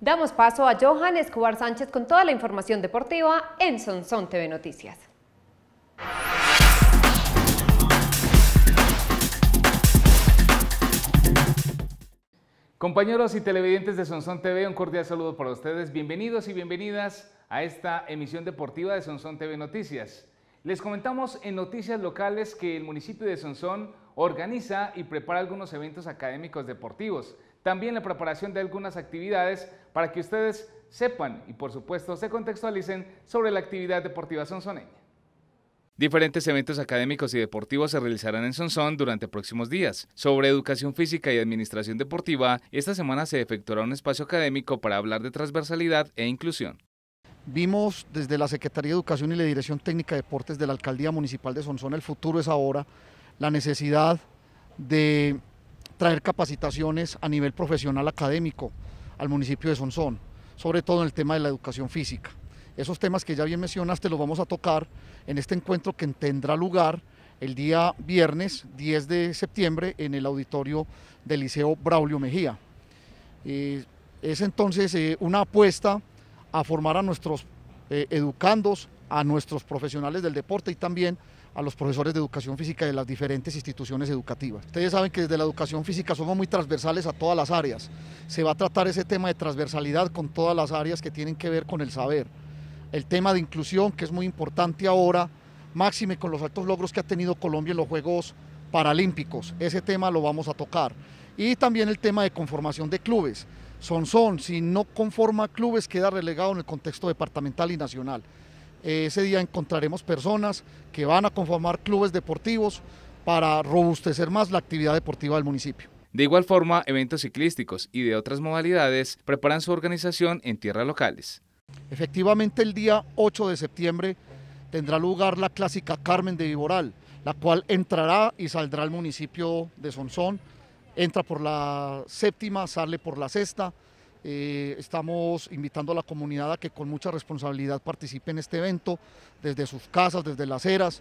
Damos paso a Johan Escobar Sánchez con toda la información deportiva en Sonson TV Noticias. Compañeros y televidentes de Sonson TV, un cordial saludo para ustedes. Bienvenidos y bienvenidas a esta emisión deportiva de Sonson TV Noticias. Les comentamos en noticias locales que el municipio de Sonsón organiza y prepara algunos eventos académicos deportivos, también la preparación de algunas actividades para que ustedes sepan y por supuesto se contextualicen sobre la actividad deportiva sonsoneña. Diferentes eventos académicos y deportivos se realizarán en Sonsón durante próximos días. Sobre educación física y administración deportiva, esta semana se efectuará un espacio académico para hablar de transversalidad e inclusión. Vimos desde la Secretaría de Educación y la Dirección Técnica de Deportes de la Alcaldía Municipal de Sonsón, el futuro es ahora, la necesidad de traer capacitaciones a nivel profesional académico al municipio de Sonsón, sobre todo en el tema de la educación física. Esos temas que ya bien mencionaste los vamos a tocar en este encuentro que tendrá lugar el día viernes 10 de septiembre en el auditorio del Liceo Braulio Mejía. Eh, es entonces eh, una apuesta a formar a nuestros eh, educandos, a nuestros profesionales del deporte y también a los profesores de educación física de las diferentes instituciones educativas. Ustedes saben que desde la educación física somos muy transversales a todas las áreas. Se va a tratar ese tema de transversalidad con todas las áreas que tienen que ver con el saber. El tema de inclusión, que es muy importante ahora, máxime con los altos logros que ha tenido Colombia en los Juegos Paralímpicos. Ese tema lo vamos a tocar. Y también el tema de conformación de clubes. Sonsón, si no conforma clubes, queda relegado en el contexto departamental y nacional. Eh, ese día encontraremos personas que van a conformar clubes deportivos para robustecer más la actividad deportiva del municipio. De igual forma, eventos ciclísticos y de otras modalidades preparan su organización en tierras locales. Efectivamente, el día 8 de septiembre tendrá lugar la clásica Carmen de Viboral, la cual entrará y saldrá al municipio de Sonsón entra por la séptima, sale por la sexta. Eh, estamos invitando a la comunidad a que con mucha responsabilidad participe en este evento, desde sus casas, desde las eras.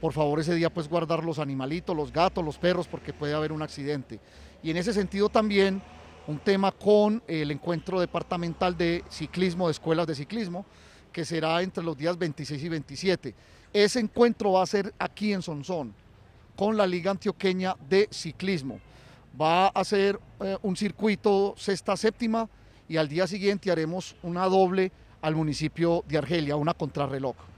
Por favor, ese día pues guardar los animalitos, los gatos, los perros, porque puede haber un accidente. Y en ese sentido también un tema con el encuentro departamental de ciclismo, de escuelas de ciclismo, que será entre los días 26 y 27. Ese encuentro va a ser aquí en Sonsón, con la Liga Antioqueña de Ciclismo va a hacer eh, un circuito sexta séptima y al día siguiente haremos una doble al municipio de Argelia, una contrarreloj.